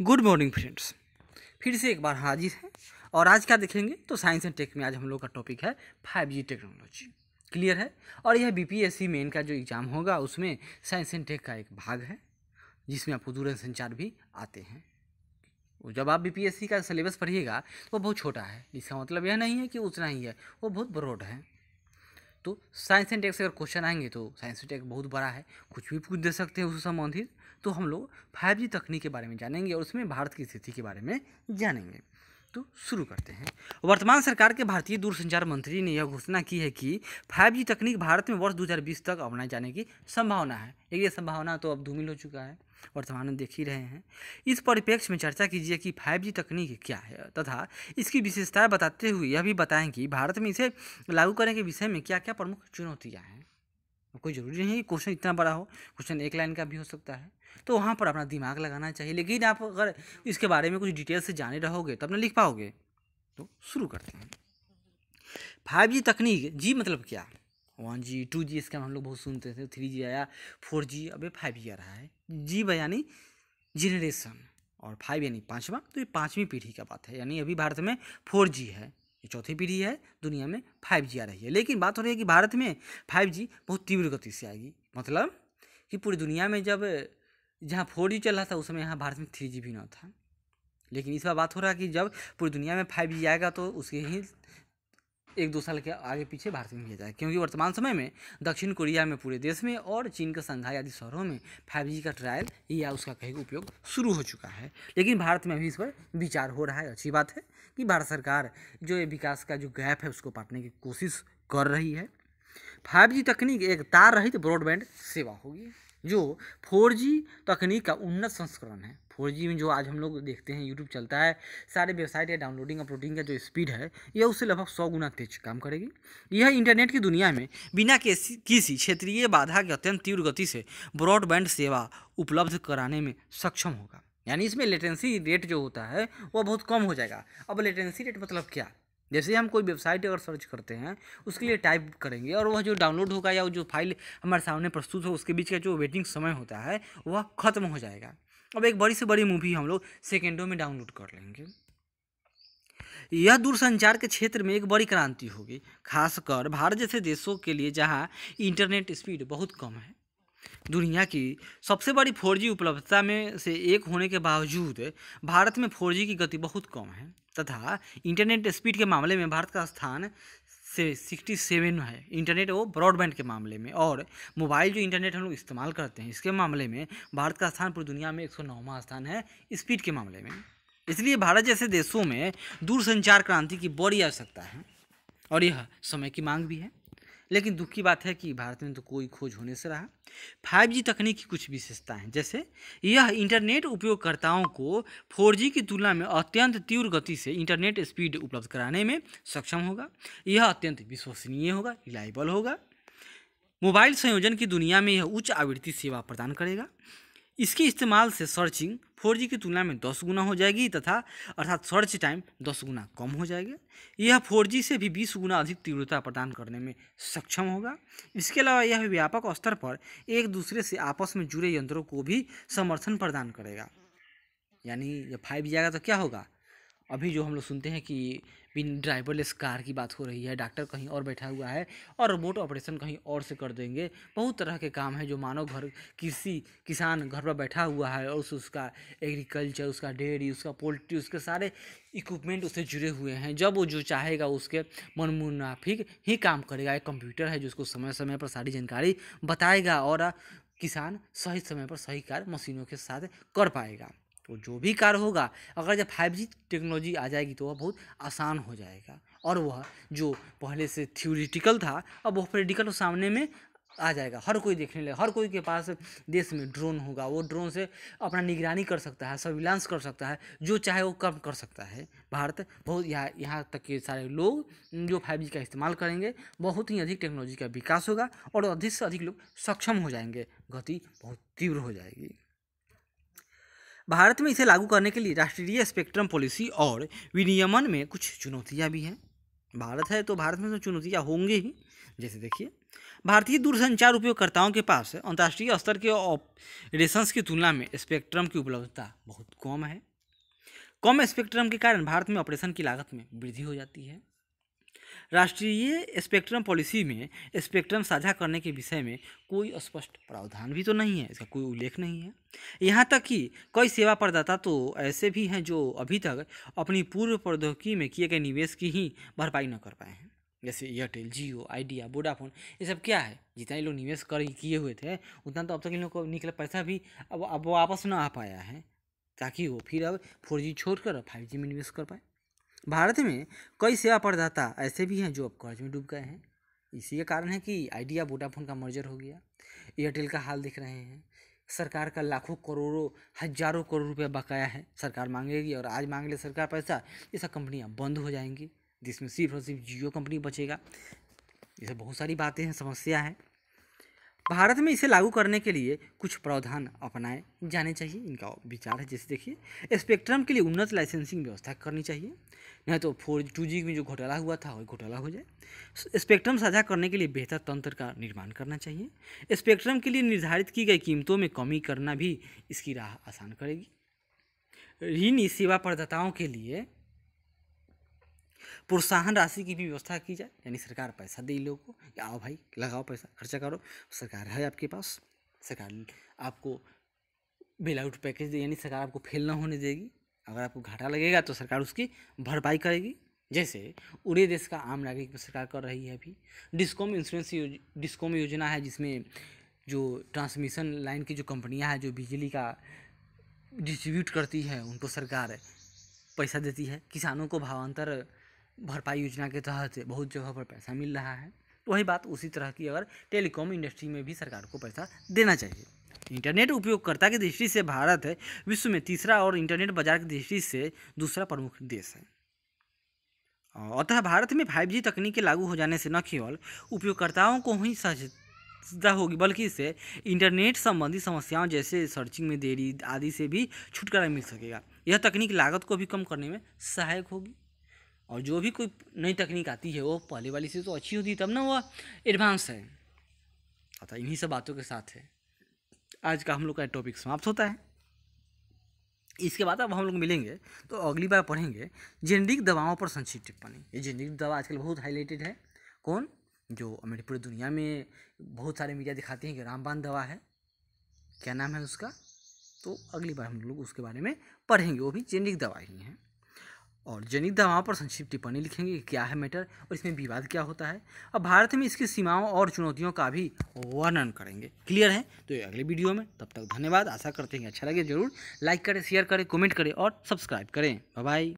good morning friends फिर से एक बार हाजिर है और आज क्या देखेंगे तो साइंस एंड टेक में आज हम लोग का टॉपिक है फाइव जी टेक्नोलॉजी क्लियर है और यह बीपीएससी मेन का जो एग्ज़ाम होगा उसमें साइंस एंड टेक का एक भाग है जिसमें आपको दूर संचार भी आते हैं जब आप बीपीएससी का सिलेबस पढ़िएगा तो वो बहुत छोटा है इसका मतलब यह नहीं है कि उतना ही है वो बहुत ब्रॉड है तो साइंस एंड टेक से अगर क्वेश्चन आएंगे तो साइंस एंड टेक बहुत बड़ा है कुछ भी पूछ दे सकते हैं उससे संबंधित तो हम लोग फाइव तकनीक के बारे में जानेंगे और उसमें भारत की स्थिति के बारे में जानेंगे तो शुरू करते हैं वर्तमान सरकार के भारतीय दूरसंचार मंत्री ने यह घोषणा की है कि 5G तकनीक भारत में वर्ष 2020 तक अपनाए जाने की संभावना है ये संभावना तो अब धूमिल हो चुका है वर्तमान में देख ही रहे हैं इस परिप्रेक्ष्य में चर्चा कीजिए कि 5G तकनीक क्या है तथा इसकी विशेषताएं बताते हुए यह भी बताएं कि भारत में इसे लागू करने के विषय में क्या क्या प्रमुख चुनौतियाँ हैं कोई ज़रूरी नहीं क्वेश्चन इतना बड़ा हो क्वेश्चन एक लाइन का भी हो सकता है तो वहाँ पर अपना दिमाग लगाना चाहिए लेकिन आप अगर इसके बारे में कुछ डिटेल से जाने रहोगे तो अपना लिख पाओगे तो शुरू करते हैं फाइव जी तकनीक जी मतलब क्या वन जी टू जी इसका हम लोग बहुत सुनते थे थ्री जी आया फोर जी अब फाइव जी आ रहा है जी यानी जनरेशन और फाइव यानी पाँचवा तो ये पाँचवीं पीढ़ी का बात है यानी अभी भारत में फोर जी है ये चौथी पीढ़ी है दुनिया में फाइव जी आ रही है लेकिन बात हो रही है कि भारत में फाइव जी बहुत तीव्र गति से आएगी मतलब कि पूरी दुनिया में जब जहाँ फोर जी चल रहा था उस समय यहाँ भारत में थ्री जी भी ना था लेकिन इस बार बात हो रहा है कि जब पूरी दुनिया में फाइव जी आएगा तो उसके ही एक दो साल के आगे पीछे भारत में भेजा है क्योंकि वर्तमान समय में दक्षिण कोरिया में पूरे देश में और चीन के संघाई आदि शहरों में फाइव का ट्रायल या उसका कहीं उपयोग शुरू हो चुका है लेकिन भारत में अभी इस पर विचार हो रहा है अच्छी बात है कि भारत सरकार जो ये विकास का जो गैप है उसको पाटने की कोशिश कर रही है फाइव तकनीक एक तार रहित ब्रॉडबैंड सेवा होगी जो फोर जी तकनीक का उन्नत संस्करण है फोर जी में जो आज हम लोग देखते हैं यूट्यूब चलता है सारे वेबसाइट या डाउनलोडिंग अपलोडिंग का जो स्पीड है यह उससे लगभग सौ गुना तेज काम करेगी यह इंटरनेट की दुनिया में बिना किसी क्षेत्रीय बाधा के अत्यंत तीव्र गति से ब्रॉडबैंड सेवा उपलब्ध कराने में सक्षम होगा यानी इसमें लेटेंसी रेट जो होता है वह बहुत कम हो जाएगा अब लेटेंसी रेट मतलब क्या जैसे हम कोई वेबसाइट अगर सर्च करते हैं उसके लिए टाइप करेंगे और वह जो डाउनलोड होगा या जो फाइल हमारे सामने प्रस्तुत हो उसके बीच का जो वेटिंग समय होता है वह ख़त्म हो जाएगा अब एक बड़ी से बड़ी मूवी हम लोग सेकेंडों में डाउनलोड कर लेंगे यह दूरसंचार के क्षेत्र में एक बड़ी क्रांति होगी खासकर भारत जैसे देशों के लिए जहाँ इंटरनेट स्पीड बहुत कम है दुनिया की सबसे बड़ी फोर जी उपलब्धता में से एक होने के बावजूद भारत में फोर जी की गति बहुत कम है तथा इंटरनेट स्पीड के मामले में भारत का स्थान से सिक्सटी सेवन है इंटरनेट वो ब्रॉडबैंड के मामले में और मोबाइल जो इंटरनेट हम लोग इस्तेमाल करते हैं इसके मामले में भारत का स्थान पूरी दुनिया में एक सौ नौवा स्थान है स्पीड के मामले में इसलिए भारत जैसे देशों में दूरसंचार क्रांति की बड़ी आवश्यकता है और यह समय की मांग भी है लेकिन दुख की बात है कि भारत में तो कोई खोज होने से रहा फाइव जी तकनीक की कुछ विशेषताएं जैसे यह इंटरनेट उपयोगकर्ताओं को फोर जी की तुलना में अत्यंत तीव्र गति से इंटरनेट स्पीड उपलब्ध कराने में सक्षम होगा यह अत्यंत विश्वसनीय होगा रिलायबल होगा मोबाइल संयोजन की दुनिया में यह उच्च आवृत्ति सेवा प्रदान करेगा इसके इस्तेमाल से सर्चिंग 4G की तुलना में 10 गुना हो जाएगी तथा अर्थात सर्च टाइम 10 गुना कम हो जाएगा यह 4G से भी 20 गुना अधिक तीव्रता प्रदान करने में सक्षम होगा इसके अलावा यह व्यापक स्तर पर एक दूसरे से आपस में जुड़े यंत्रों को भी समर्थन प्रदान करेगा यानी जब फाइव जी आएगा तो क्या होगा अभी जो हम लोग सुनते हैं कि बिन ड्राइवरलेस कार की बात हो रही है डॉक्टर कहीं और बैठा हुआ है और रिमोट ऑपरेशन कहीं और से कर देंगे बहुत तरह के काम है जो मानव घर किसी किसान घर पर बैठा हुआ है और उस उसका एग्रीकल्चर उसका डेयरी उसका पोल्ट्री उसके सारे इक्विपमेंट उससे जुड़े हुए हैं जब वो जो चाहेगा उसके मन मुनाफिक ही काम करेगा एक कंप्यूटर है जिसको समय समय पर सारी जानकारी बताएगा और किसान सही समय पर सही कार्य मशीनों के साथ कर पाएगा तो जो भी कार्य होगा अगर जब फाइव जी टेक्नोलॉजी आ जाएगी तो वह बहुत आसान हो जाएगा और वह जो पहले से थ्योरिटिकल था अब वह प्रेडिकल तो सामने में आ जाएगा हर कोई देखने लगे हर कोई के पास देश में ड्रोन होगा वो ड्रोन से अपना निगरानी कर सकता है सर्विलांस कर सकता है जो चाहे वो कम कर सकता है भारत बहुत यहाँ यहाँ तक के सारे लोग जो फाइव का इस्तेमाल करेंगे बहुत ही अधिक टेक्नोलॉजी का विकास होगा और अधिक से अधिक लोग सक्षम हो जाएंगे गति बहुत तीव्र हो जाएगी भारत में इसे लागू करने के लिए राष्ट्रीय स्पेक्ट्रम पॉलिसी और विनियमन में कुछ चुनौतियाँ भी हैं भारत है तो भारत में तो चुनौतियाँ होंगी ही जैसे देखिए भारतीय दूरसंचार उपयोगकर्ताओं के पास अंतर्राष्ट्रीय स्तर के ऑपरेशंस की तुलना में स्पेक्ट्रम की उपलब्धता बहुत कम है कम स्पेक्ट्रम के कारण भारत में ऑपरेशन की लागत में वृद्धि हो जाती है राष्ट्रीय स्पेक्ट्रम पॉलिसी में स्पेक्ट्रम साझा करने के विषय में कोई स्पष्ट प्रावधान भी तो नहीं है इसका कोई उल्लेख नहीं है यहाँ तक कि कई सेवा प्रदाता तो ऐसे भी हैं जो अभी तक अपनी पूर्व प्रौद्योगिकी में किए गए निवेश की ही भरपाई न कर पाए हैं जैसे एयरटेल जियो आइडिया वोडाफोन ये सब क्या है जितना ये लोग निवेश कर किए हुए थे उतना तो अब तक इन लोग को निकला पैसा भी अब अब वापस ना आ पाया है ताकि वो फिर अब फोर जी छोड़ कर फाइव जी में निवेश कर पाए भारत में कई सेवा प्रदाता ऐसे भी हैं जो अब कर्ज में डूब गए हैं इसी के कारण है कि आइडिया वोडाफोन का मर्जर हो गया एयरटेल का हाल दिख रहे हैं सरकार का लाखों करोड़ों हजारों करोड़ रुपया बकाया है सरकार मांगेगी और आज मांग ले सरकार पैसा ये सब कंपनियाँ बंद हो जाएंगी जिसमें सिर्फ और सिर्फ जियो कंपनी बचेगा ये सब बहुत सारी बातें हैं समस्या है भारत में इसे लागू करने के लिए कुछ प्रावधान अपनाए जाने चाहिए इनका विचार है जैसे देखिए स्पेक्ट्रम के लिए उन्नत लाइसेंसिंग व्यवस्था करनी चाहिए नहीं तो फोर टू जी में जो घोटाला हुआ था वही घोटाला हो जाए स्पेक्ट्रम साझा करने के लिए बेहतर तंत्र का निर्माण करना चाहिए स्पेक्ट्रम के लिए निर्धारित की गई कीमतों में कमी करना भी इसकी राह आसान करेगी ऋणी सेवा प्रदाताओं के लिए प्रोत्साहन राशि की भी व्यवस्था की जाए यानी सरकार पैसा दे लोगों को कि आओ भाई लगाओ पैसा खर्चा करो सरकार है आपके पास सरकार आपको बेल आउट पैकेज दे यानी सरकार आपको फेल ना होने देगी अगर आपको घाटा लगेगा तो सरकार उसकी भरपाई करेगी जैसे पूरे देश का आम नागरिक सरकार कर रही है अभी डिस्कॉम इंश्योरेंस योज, डिस्कॉम योजना है जिसमें जो ट्रांसमिशन लाइन की जो कंपनियां हैं जो बिजली का डिस्ट्रीब्यूट करती है उनको सरकार पैसा देती है किसानों को भावांतर भरपाई योजना के तहत बहुत जगह पर पैसा मिल रहा है तो वही बात उसी तरह की अगर टेलीकॉम इंडस्ट्री में भी सरकार को पैसा देना चाहिए इंटरनेट उपयोगकर्ता की दृष्टि से भारत है विश्व में तीसरा और इंटरनेट बाजार की दृष्टि से दूसरा प्रमुख देश है अतः भारत में फाइव जी तकनीक के लागू हो जाने से न केवल उपयोगकर्ताओं को ही सहजता होगी बल्कि इससे इंटरनेट संबंधी समस्याओं जैसे सर्चिंग में देरी आदि से भी छुटकारा मिल सकेगा यह तकनीक लागत को भी कम करने में सहायक होगी और जो भी कोई नई तकनीक आती है वो पहले वाली से तो अच्छी होती है तब ना वह एडवांस है अतः इन्हीं सब बातों के साथ है आज का हम लोग का टॉपिक समाप्त होता है इसके बाद अब हम लोग मिलेंगे तो अगली बार पढ़ेंगे जेनेरिक दवाओं पर संक्षिप्त टिप्पणी ये जेनेरिक दवा आजकल बहुत हाईलाइटेड है कौन जो हमारी पूरी दुनिया में बहुत सारे मीडिया दिखाते हैं कि रामबान दवा है क्या नाम है उसका तो अगली बार हम लोग उसके बारे में पढ़ेंगे वो भी जेनेरिक दवा ही है और जनिक दवाओं पर संक्षिप्त टिप्पणी लिखेंगे क्या है मैटर और इसमें विवाद क्या होता है अब भारत में इसकी सीमाओं और चुनौतियों का भी वर्णन करेंगे क्लियर है तो ये अगले वीडियो में तब तक धन्यवाद आशा करते हैं अच्छा लगे जरूर लाइक करें शेयर करें कमेंट करें और सब्सक्राइब करें बाय